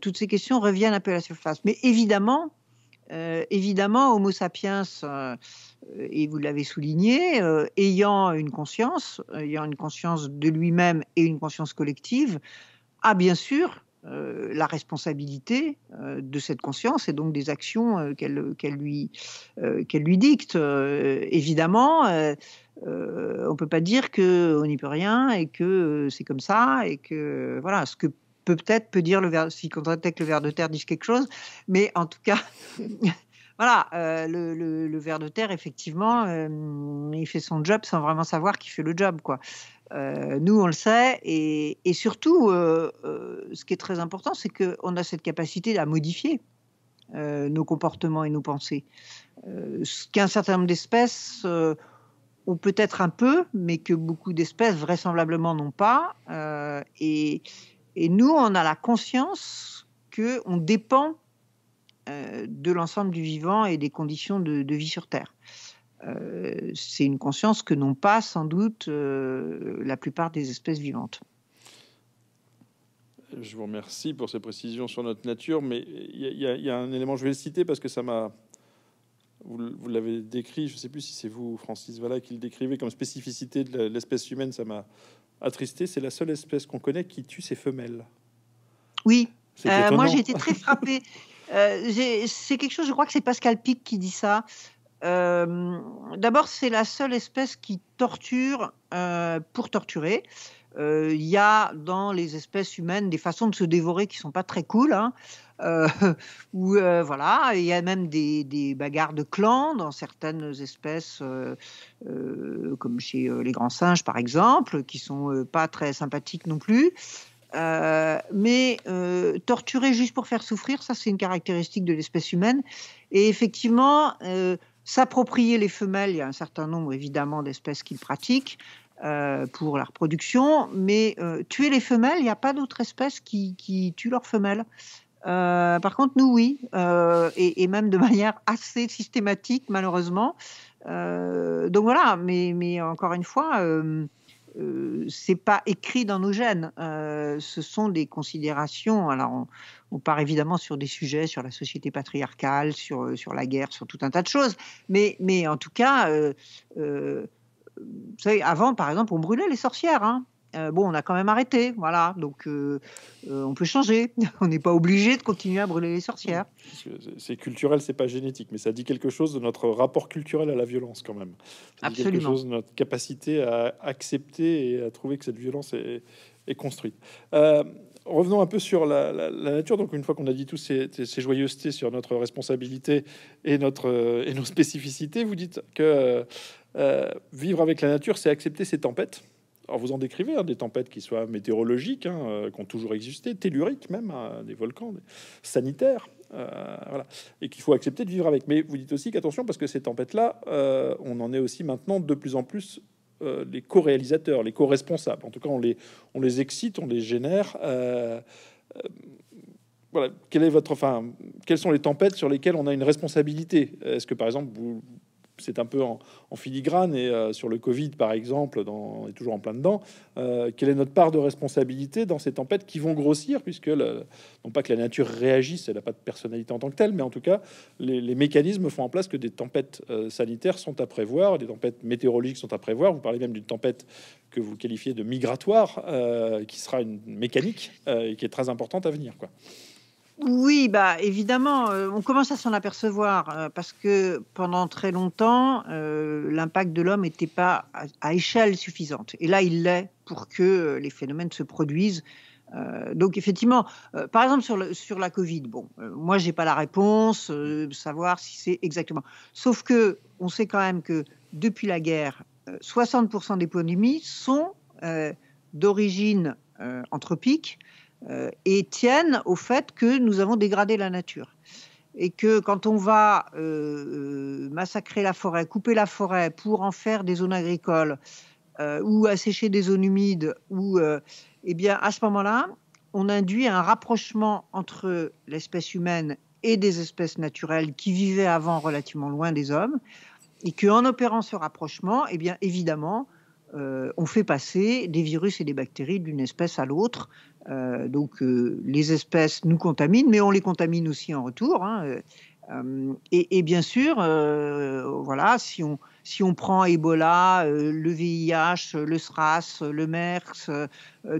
toutes ces questions reviennent un peu à la surface, mais évidemment, euh, évidemment, Homo sapiens, euh, euh, et vous l'avez souligné, ayant une conscience, ayant une conscience de lui-même et une conscience collective, a bien sûr la responsabilité de cette conscience et donc des actions qu'elle lui, dicte. évidemment, on ne peut pas dire qu'on n'y peut rien et que c'est comme ça et que voilà, ce que peut-être peut dire le ver, si que le ver de terre dise quelque chose, mais en tout cas. voilà, euh, le, le, ver de terre, effectivement, euh, il fait son job sans vraiment savoir qui fait le job, quoi. Euh, nous, on le sait, et, et surtout, ce qui est très important, c'est qu'on a cette capacité à modifier nos comportements et nos pensées, ce qu'un certain nombre d'espèces ont peut-être un peu, mais que beaucoup d'espèces vraisemblablement n'ont pas, et et nous, on a la conscience qu'on dépend euh, de l'ensemble du vivant et des conditions de, vie sur Terre. Euh, c'est une conscience que n'ont pas sans doute euh, la plupart des espèces vivantes. Je vous remercie pour ces précisions sur notre nature, mais il y, a un élément, je vais le citer parce que ça m'a... Vous, l'avez décrit, je ne sais plus si c'est vous, Francis Valla, qui le décrivez comme spécificité de l'espèce humaine, ça m'a Tristé, c'est la seule espèce qu'on connaît qui tue ses femelles. Oui, euh, moi j'ai été très frappée. Euh, c'est quelque chose, je crois que c'est Pascal Pic qui dit ça. Euh, d'abord, c'est la seule espèce qui torture pour torturer. Il y a dans les espèces humaines des façons de se dévorer qui sont pas très cool. Hein. Euh, euh, voilà, il y a même des, bagarres de clans dans certaines espèces, euh, comme chez les grands singes par exemple, qui sont pas très sympathiques non plus. mais torturer juste pour faire souffrir, ça c'est une caractéristique de l'espèce humaine. Et effectivement, s'approprier les femelles, il y a un certain nombre évidemment d'espèces qu'ils pratiquent, pour la reproduction, mais tuer les femelles, il n'y a pas d'autres espèce qui, qui, tue leurs femelles. Euh, par contre, nous, oui, euh, et, même de manière assez systématique, malheureusement. Euh, donc voilà, mais, encore une fois, c'est pas écrit dans nos gènes. ce sont des considérations. Alors, on, part évidemment sur des sujets, sur la société patriarcale, sur, sur la guerre, sur tout un tas de choses. Mais, mais en tout cas, vous savez, avant, par exemple, on brûlait les sorcières. Hein. Euh, bon, on a quand même arrêté, voilà. Donc, euh, euh, on peut changer. On n'est pas obligé de continuer à brûler les sorcières. C'est culturel, c'est pas génétique, mais ça dit quelque chose de notre rapport culturel à la violence, quand même. Ça Absolument. Dit quelque chose de notre capacité à accepter et à trouver que cette violence est, construite. Revenons un peu sur la, nature. Donc, une fois qu'on a dit tous ces, ces, joyeusetés sur notre responsabilité et, notre, et nos spécificités, vous dites que vivre avec la nature, c'est accepter ces tempêtes alors vous en décrivez hein, des tempêtes qui soient météorologiques, hein, euh, qui ont toujours existé, telluriques même, hein, des volcans, sanitaires, euh, voilà, et qu'il faut accepter de vivre avec. Mais vous dites aussi qu'attention, parce que ces tempêtes-là, euh, on en est aussi maintenant de plus en plus les co-réalisateurs, les co-responsables. En tout cas, on les, on les excite, on les génère. voilà, quelle est votre, quelles sont les tempêtes sur lesquelles on a une responsabilité Est-ce que par exemple vous c'est un peu en, filigrane et euh, sur le Covid par exemple, dans, on est toujours en plein dedans. Euh, quelle est notre part de responsabilité dans ces tempêtes qui vont grossir puisque non pas que la nature réagisse, elle n'a pas de personnalité en tant que telle, mais en tout cas les, mécanismes font en place que des tempêtes euh, sanitaires sont à prévoir, des tempêtes météorologiques sont à prévoir. Vous parlez même d'une tempête que vous qualifiez de migratoire, qui sera une mécanique et qui est très importante à venir, quoi oui, bah évidemment, euh, on commence à s'en apercevoir euh, parce que pendant très longtemps, euh, l'impact de l'homme n'était pas à, échelle suffisante. Et là, il l'est pour que les phénomènes se produisent. donc effectivement, par exemple sur, la Covid, bon, moi j'ai pas la réponse, savoir si c'est exactement. Sauf que on sait quand même que depuis la guerre, 60% des pandémies sont d'origine anthropique euh, et tiennent au fait que nous avons dégradé la nature. Et que quand on va euh, euh, massacrer la forêt, couper la forêt pour en faire des zones agricoles ou assécher des zones humides, ou, eh bien, à ce moment-là, on induit un rapprochement entre l'espèce humaine et des espèces naturelles qui vivaient avant relativement loin des hommes, et qu'en opérant ce rapprochement, eh bien évidemment, euh, on fait passer des virus et des bactéries d'une espèce à l'autre. Euh, donc euh, les espèces nous contaminent, mais on les contamine aussi en retour. Hein, et, bien sûr, voilà, si on, si on prend Ebola, le VIH, le SRAS, le MERS,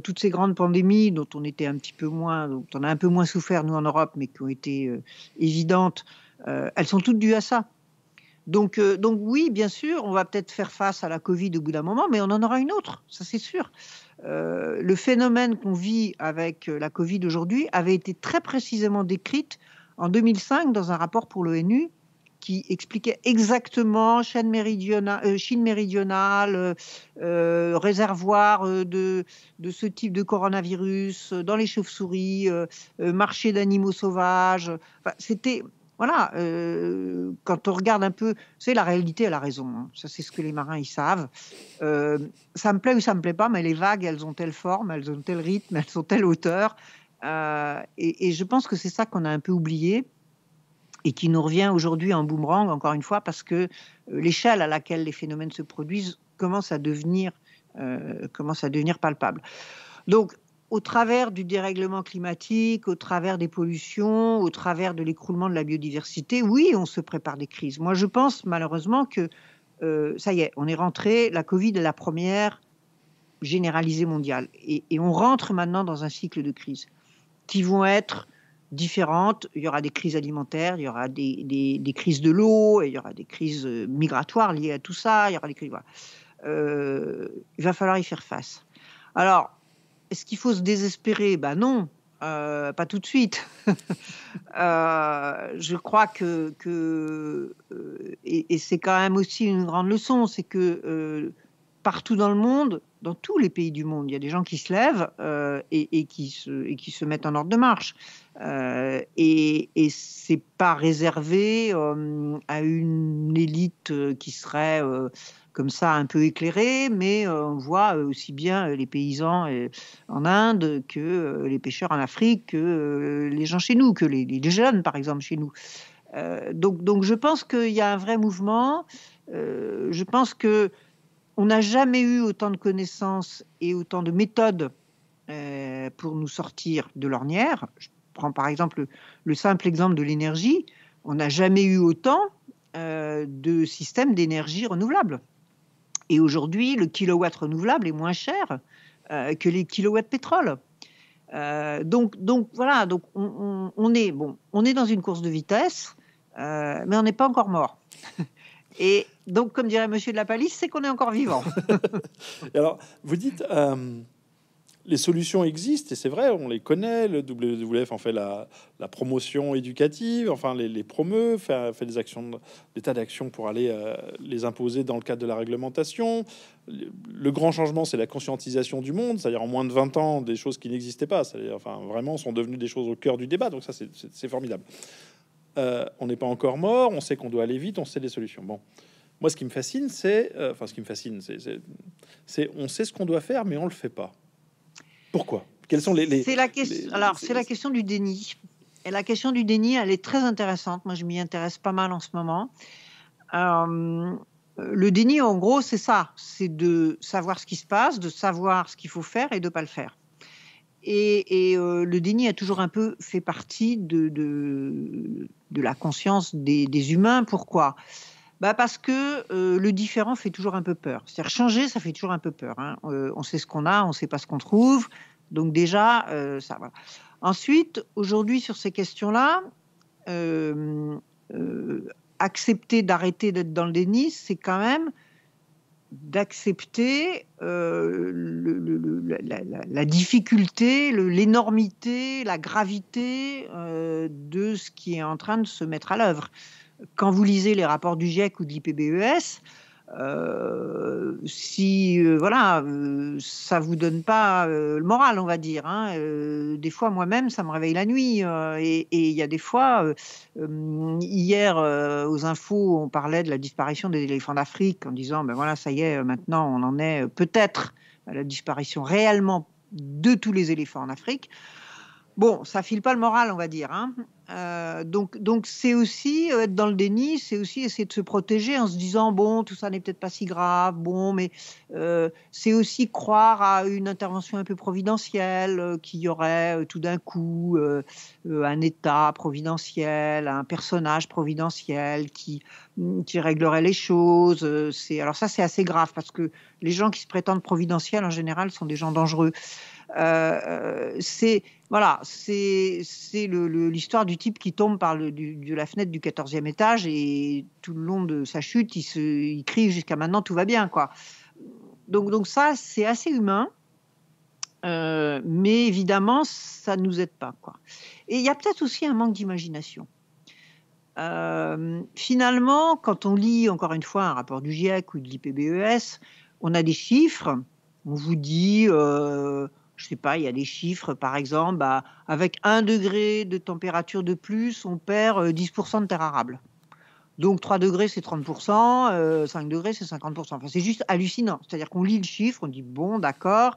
toutes ces grandes pandémies dont on était un petit peu moins, dont on a un peu moins souffert nous en Europe, mais qui ont été évidentes, elles sont toutes dues à ça. Euh, donc, oui, bien sûr, on va peut-être faire face à la Covid au bout d'un moment, mais on en aura une autre, ça c'est sûr. Euh, le phénomène qu'on vit avec euh, la Covid aujourd'hui avait été très précisément décrite en 2005 dans un rapport pour l'ONU qui expliquait exactement chaîne méridionale, Chine méridionale, réservoir de, de, ce type de coronavirus dans les chauves-souris, marché d'animaux sauvages. C'était voilà, euh, quand on regarde un peu, c'est la réalité à la raison. Hein. Ça, c'est ce que les marins ils savent. Euh, ça me plaît ou ça me plaît pas, mais les vagues, elles ont telle forme, elles ont tel rythme, elles ont telle hauteur. Euh, et, et, je pense que c'est ça qu'on a un peu oublié et qui nous revient aujourd'hui en boomerang, encore une fois, parce que l'échelle à laquelle les phénomènes se produisent commence à devenir, commence à devenir palpable. Donc, au travers du dérèglement climatique, au travers des pollutions, au travers de l'écroulement de la biodiversité, oui, on se prépare des crises. Moi, je pense malheureusement que euh, ça y est, on est rentré, la Covid est la première généralisée mondiale. Et, on rentre maintenant dans un cycle de crises qui vont être différentes. Il y aura des crises alimentaires, il y aura des, crises de l'eau, il y aura des crises euh, migratoires liées à tout ça, il y aura euh, il va falloir y faire face. Alors, est-ce qu'il faut se désespérer Ben non, euh, pas tout de suite. Euh, je crois que, euh, et, c'est quand même aussi une grande leçon, c'est que partout dans le monde, dans tous les pays du monde, il y a des gens qui se lèvent et, qui se, et qui se mettent en ordre de marche. et et c'est pas réservé à une élite qui serait comme ça un peu éclairé, mais euh, on voit euh, aussi bien euh, les paysans en Inde que les pêcheurs en Afrique, que les gens chez nous, que les, jeunes par exemple chez nous. donc, donc je pense qu'il y a un vrai mouvement. je pense que on n'a jamais eu autant de connaissances et autant de méthodes pour nous sortir de l'ornière. Je prends par exemple le, simple exemple de l'énergie. On n'a jamais eu autant de systèmes d'énergie renouvelable. Et aujourd'hui, le kilowatt renouvelable est moins cher euh, que les kilowatts pétrole. Euh, donc, donc voilà, donc on, est bon, on est dans une course de vitesse, euh, mais on n'est pas encore mort. Et donc, comme dirait Monsieur de la Palisse, c'est qu'on est encore vivant. alors, vous dites les solutions existent, et c'est vrai, on les connaît. Le WWF en fait la, promotion éducative, enfin les, les promeut, fait, des actions, des tas d'actions pour aller euh, les imposer dans le cadre de la réglementation. Le, grand changement, c'est la conscientisation du monde, c'est-à-dire en moins de 20 ans, des choses qui n'existaient pas, c'est-à-dire enfin, vraiment sont devenues des choses au cœur du débat, donc ça c'est formidable. Euh, on n'est pas encore mort, on sait qu'on doit aller vite, on sait les solutions. Bon. Moi, ce qui me fascine, c'est, euh, enfin, ce qui me fascine, c'est, on sait ce qu'on doit faire, mais on le fait pas. Pourquoi Quelles sont les, C'est la question. alors, c'est la question du déni. Et la question du déni, elle est très intéressante. Moi, je m'y intéresse pas mal en ce moment. Euh, le déni, en gros, c'est ça. C'est de savoir ce qui se passe, de savoir ce qu'il faut faire et de pas le faire. Et, euh, le déni a toujours un peu fait partie de, de, la conscience des humains. Pourquoi bah Parce que euh, le différent fait toujours un peu peur. C'est-à-dire changer, ça fait toujours un peu peur. Hein. Euh, on sait ce qu'on a, on ne sait pas ce qu'on trouve. Donc déjà, euh, ça va. Ensuite, aujourd'hui, sur ces questions-là, accepter d'arrêter d'être dans le déni, c'est quand même d'accepter la, difficulté, l'énormité, la gravité de ce qui est en train de se mettre à l'œuvre quand vous lisez les rapports du GIEC ou de l'IPBES, euh, si euh, voilà, euh, ça vous donne pas le moral, on va dire. Hein. des fois, moi-même, ça me réveille la nuit. et il y a des fois, hier aux infos, on parlait de la disparition des éléphants d'Afrique en disant, ben voilà, ça y est, maintenant, on en est peut-être à la disparition réellement de tous les éléphants en Afrique bon, ça file pas le moral, on va dire. Hein. Euh, donc, donc c'est aussi euh, être dans le déni, c'est aussi essayer de se protéger en se disant bon, tout ça n'est peut-être pas si grave, bon, mais euh, c'est aussi croire à une intervention un peu providentielle, qu'il y aurait tout d'un coup un État providentiel, un personnage providentiel qui mm, qui réglerait les choses. C'est alors ça, c'est assez grave parce que les gens qui se prétendent providentiels en général sont des gens dangereux. c'est voilà, c'est l'histoire du type qui tombe par de la fenêtre du 14e étage et tout le long de sa chute, il, se, crie jusqu'à maintenant tout va bien. quoi. Donc, donc ça, c'est assez humain. Euh, mais évidemment, ça ne nous aide pas. Quoi. Et il y a peut-être aussi un manque d'imagination. Euh, finalement, quand on lit encore une fois un rapport du GIEC ou de l'IPBES, on a des chiffres, on vous dit euh, je sais pas, il y a des chiffres, par exemple, bah, avec un degré de température de plus, on perd 10% euh, de terre arable. Donc 3 degrés, c'est 30%, 5 euh, degrés, c'est 50%. Enfin, c'est juste hallucinant. C'est-à-dire qu'on lit le chiffre, on dit bon, d'accord,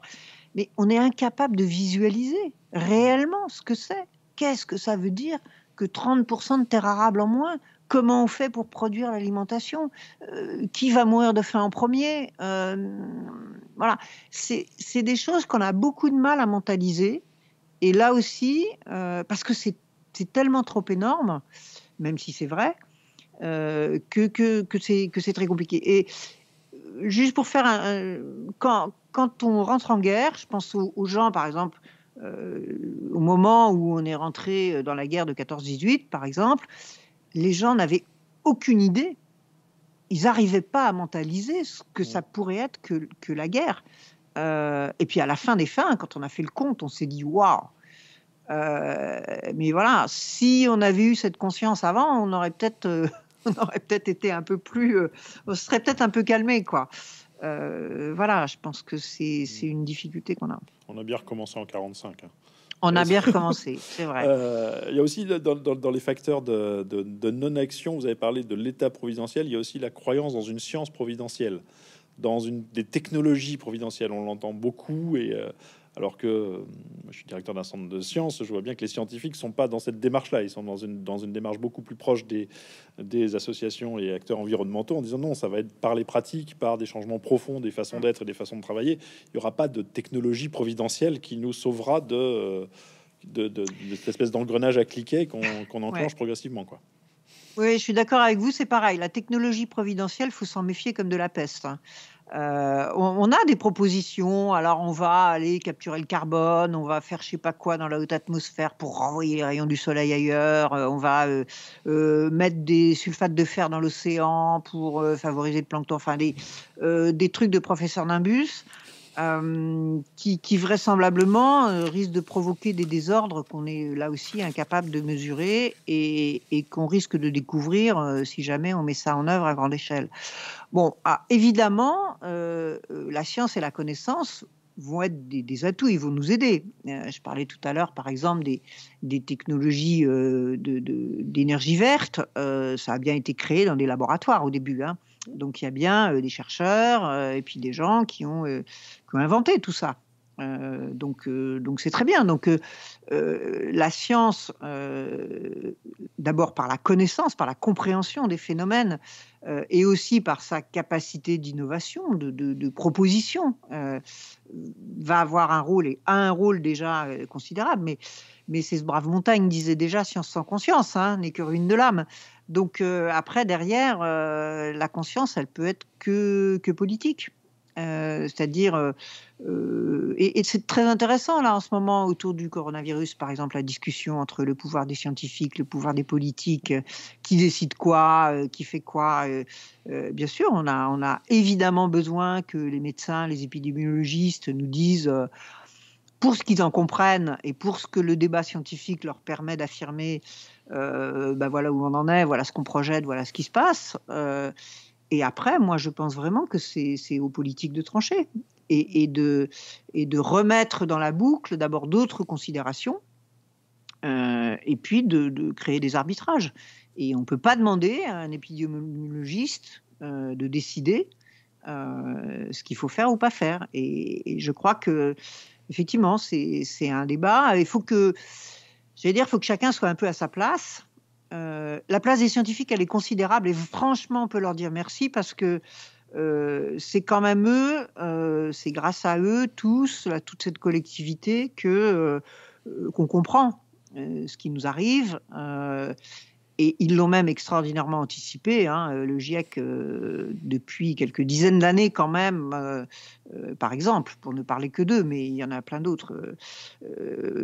mais on est incapable de visualiser réellement ce que c'est. Qu'est-ce que ça veut dire que 30% de terres arables en moins. Comment on fait pour produire l'alimentation euh, Qui va mourir de faim en premier euh, Voilà, c'est des choses qu'on a beaucoup de mal à mentaliser. Et là aussi, euh, parce que c'est tellement trop énorme, même si c'est vrai, que, que, que c'est très compliqué. Et juste pour faire un, quand, on rentre en guerre, je pense aux, aux gens, par exemple, euh, au moment où on est rentré euh, dans la guerre de 14-18, par exemple, les gens n'avaient aucune idée. Ils n'arrivaient pas à mentaliser ce que mm. ça pourrait être que, que la guerre. Euh, et puis à la fin des fins, quand on a fait le compte, on s'est dit waouh. Mais voilà, si on avait eu cette conscience avant, on aurait peut-être, aurait peut-être été un peu plus, on serait peut-être un peu calmé quoi. Euh, voilà, je pense que c'est une difficulté qu'on a. On a bien recommencé en 45. Hein. On a bien recommencé, c'est vrai. Euh, il y a aussi dans, les facteurs de, non-action, vous avez parlé de l'état providentiel, il y a aussi la croyance dans une science providentielle, dans des technologies providentielles. On l'entend beaucoup et euh, alors que euh, je suis directeur d'un centre de sciences, je vois bien que les scientifiques ne sont pas dans cette démarche-là. Ils sont dans une, démarche beaucoup plus proche des, associations et acteurs environnementaux en disant non, ça va être par les pratiques, par des changements profonds des façons d'être et des façons de travailler. Il n'y aura pas de technologie providentielle qui nous sauvera de, de, cette espèce d'engrenage à cliquer qu'on enclenche progressivement. Oui, je suis d'accord avec vous, c'est pareil. La technologie providentielle, faut s'en méfier comme de la peste. Hein. Euh, on, a des propositions. Alors, on va aller capturer le carbone, on va faire je sais pas quoi dans la haute atmosphère pour renvoyer les rayons du soleil ailleurs. Euh, on va euh, mettre des sulfates de fer dans l'océan pour favoriser le plancton. Enfin, des trucs de professeur Nimbus. Euh, qui, vraisemblablement euh, risque de provoquer des désordres qu'on est là aussi incapable de mesurer et, qu'on risque de découvrir euh, si jamais on met ça en œuvre à grande échelle. Bon, ah, évidemment, la science et la connaissance vont être des, atouts, ils vont nous aider. je parlais tout à l'heure, par exemple, des, technologies d'énergie verte. ça a bien été créé dans des laboratoires au début. Hein. Donc il y a bien euh, des chercheurs euh, et puis des gens qui ont, euh, inventé tout ça. donc, donc c'est très bien. Donc, la science, d'abord par la connaissance, par la compréhension des phénomènes, et aussi par sa capacité d'innovation, de, de, proposition, va avoir un rôle et a un rôle déjà considérable. Mais, mais c'est ce brave Montagne disait déjà, science sans conscience hein, n'est que ruine de l'âme. Donc euh, après, derrière, euh, la conscience, elle peut être que, que politique. Euh, c'est-à-dire, et, et c'est très intéressant là en ce moment autour du coronavirus, par exemple, la discussion entre le pouvoir des scientifiques, le pouvoir des politiques, qui décide quoi, qui fait quoi. bien sûr, on a, on a évidemment besoin que les médecins, les épidémiologistes nous disent pour ce qu'ils en comprennent et pour ce que le débat scientifique leur permet d'affirmer, euh, ben voilà où on en est, voilà ce qu'on projette, voilà ce qui se passe. Euh, et après, moi, je pense vraiment que c'est aux politiques de trancher et, de, et de remettre dans la boucle d'abord d'autres considérations euh, et puis de, créer des arbitrages. Et on ne peut pas demander à un épidémiologiste de décider ce qu'il faut faire ou pas faire. et je crois que effectivement, c'est un débat. Il faut que, dire, faut que chacun soit un peu à sa place. Euh, la place des scientifiques, elle est considérable et franchement, on peut leur dire merci parce que euh, c'est quand même eux, euh, c'est grâce à eux tous, à toute cette collectivité que qu'on comprend ce qui nous arrive et ils l'ont même extraordinairement anticipé. Hein, euh, le GIEC, euh, depuis quelques dizaines d'années quand même, euh, par exemple, pour ne parler que d'eux, mais il y en a plein d'autres,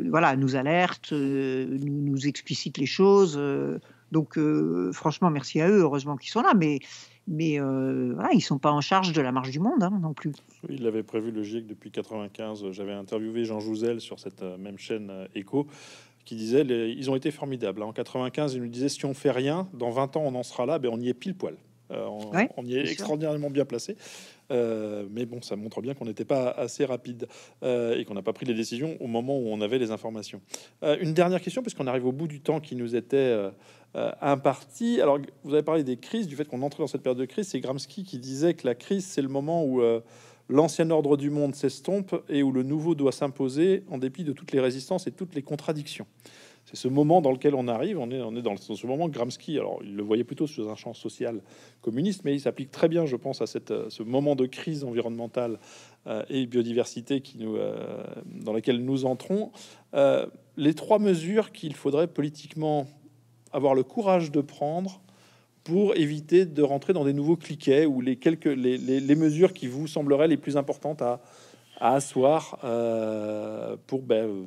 voilà, nous alerte, nous, nous, explicite les choses. donc, franchement, merci à eux, heureusement qu'ils sont là, mais, mais ils ne sont pas en charge de la marche du monde hein, non plus. il avait prévu le GIEC depuis 1995. J'avais interviewé Jean Jouzel sur cette même chaîne Echo qui disait ils ont été formidables. Hein. En 95, ils nous disaient si on fait rien, dans 20 ans, on en sera là. Mais ben, on y est pile poil. Euh, on, y est, extraordinairement bien placé. Euh, mais bon, ça montre bien qu'on n'était pas assez rapide euh, et qu'on n'a pas pris les décisions au moment où on avait les informations. une dernière question, puisqu'on arrive au bout du temps qui nous était imparti. Alors, vous avez parlé des crises, du fait qu'on entrait dans cette période de crise. C'est Gramsci qui disait que la crise, c'est le moment où l'ancien ordre du monde s'estompe et où le nouveau doit s'imposer en dépit de toutes les résistances et toutes les contradictions. C'est ce moment dans lequel on arrive. On est, dans, ce moment. Gramsci, alors il le voyait plutôt sous un champ social communiste, mais il s'applique très bien, je pense, à euh, ce moment de crise environnementale euh, et biodiversité euh, dans lequel nous entrons. les trois mesures qu'il faudrait politiquement avoir le courage de prendre pour éviter de rentrer dans des nouveaux cliquets ou les, quelques, les, mesures qui vous sembleraient les plus importantes à, asseoir euh, pour ben,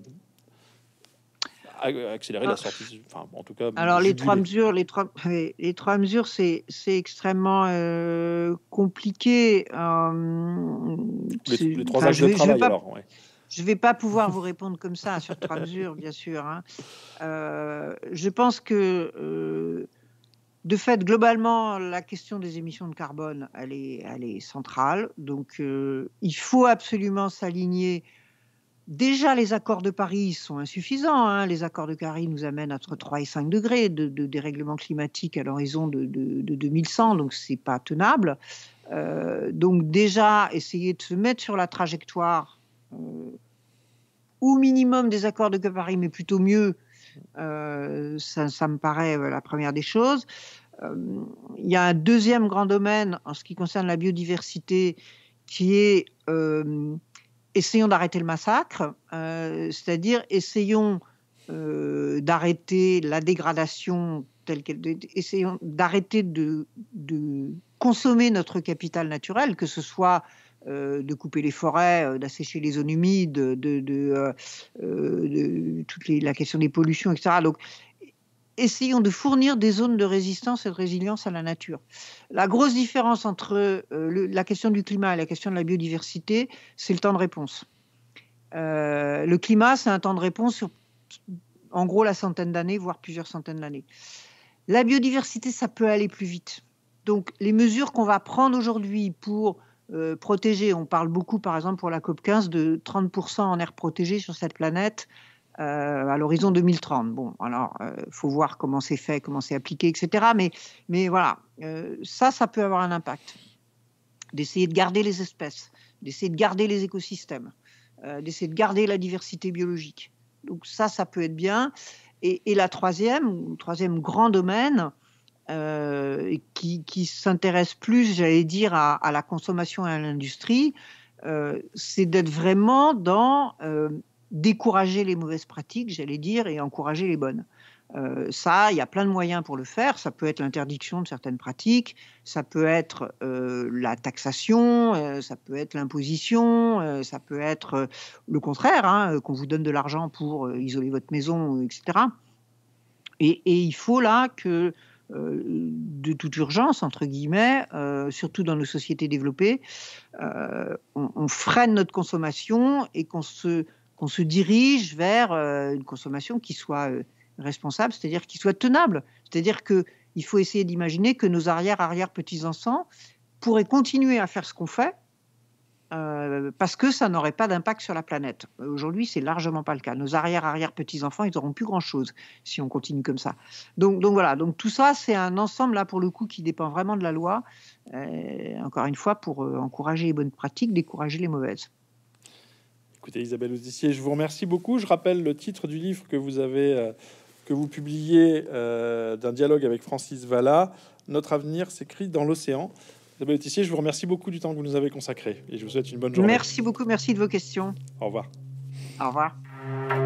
euh, accélérer la ah. sortie. Enfin, en tout cas, alors les trois, mesures, les trois les trois, mesures, c'est extrêmement euh, compliqué. les, trois je vais, de travail, pas, alors, Je vais pas pouvoir vous répondre comme ça sur trois mesures, bien sûr. Hein. je pense que de fait, globalement, la question des émissions de carbone, elle est, centrale. Donc, euh, il faut absolument s'aligner. Déjà, les accords de Paris sont insuffisants. Hein. Les accords de Paris nous amènent entre 3 et 5 degrés de, dérèglement climatique à l'horizon de, 2100, donc ce n'est pas tenable. Euh, donc déjà, essayer de se mettre sur la trajectoire euh, au minimum des accords de Paris, mais plutôt mieux euh, ça, me paraît euh, la première des choses. Euh, il y a un deuxième grand domaine en ce qui concerne la biodiversité qui est essayons d'arrêter le massacre, c'est-à-dire essayons d'arrêter la dégradation telle qu'elle essayons d'arrêter de, de, consommer notre capital naturel, que ce soit euh, de couper les forêts, euh, d'assécher les zones humides, de, euh, toute la question des pollutions, etc. Donc, essayons de fournir des zones de résistance et de résilience à la nature. La grosse différence entre la question du climat et la question de la biodiversité, c'est le temps de réponse. le climat, c'est un temps de réponse sur, en gros, la centaine d'années, voire plusieurs centaines d'années. La biodiversité, ça peut aller plus vite. Donc, les mesures qu'on va prendre aujourd'hui pour euh, On parle beaucoup, par exemple, pour la COP15, de 30% en air protégé sur cette planète euh, à l'horizon 2030. Bon, alors, il euh, faut voir comment c'est fait, comment c'est appliqué, etc. Mais, mais voilà, ça, ça peut avoir un impact. D'essayer de garder les espèces, d'essayer de garder les écosystèmes, d'essayer de garder la diversité biologique. Donc ça, ça peut être bien. Et, et la troisième, troisième grand domaine, euh, qui, qui s'intéresse plus, j'allais dire, à, à, la consommation et à l'industrie, euh, c'est d'être vraiment dans euh, décourager les mauvaises pratiques, j'allais dire, et encourager les bonnes. ça, il y a plein de moyens pour le faire. Ça peut être l'interdiction de certaines pratiques, ça peut être la taxation, ça peut être l'imposition, ça peut être le contraire, hein, qu'on vous donne de l'argent pour isoler votre maison, etc. Et, et, il faut là que euh, de toute urgence, entre guillemets, euh, surtout dans nos sociétés développées, euh, on, freine notre consommation et qu'on se, qu'on se dirige vers une consommation qui soit responsable, c'est-à-dire qui soit tenable. C'est-à-dire qu'il faut essayer d'imaginer que nos arrière-arrière-petits-enfants pourraient continuer à faire ce qu'on fait euh, parce que ça n'aurait pas d'impact sur la planète. Aujourd'hui, c'est largement pas le cas. Nos arrière-arrière-petits-enfants, ils n'auront plus grand-chose si on continue comme ça. Donc, donc voilà, donc tout ça, c'est un ensemble, là, pour le coup, qui dépend vraiment de la loi, euh, encore une fois, pour euh, encourager les bonnes pratiques, décourager les mauvaises. Écoutez, Isabelle Ouzissier, je vous remercie beaucoup. Je rappelle le titre du livre que vous avez, que vous publiez d'un dialogue avec Francis Valla. Notre avenir s'écrit dans l'océan. Eh ben, Isabelle je vous remercie beaucoup du temps que vous nous avez consacré et je vous souhaite une bonne journée. Merci beaucoup, merci de vos questions. Au revoir. Au revoir.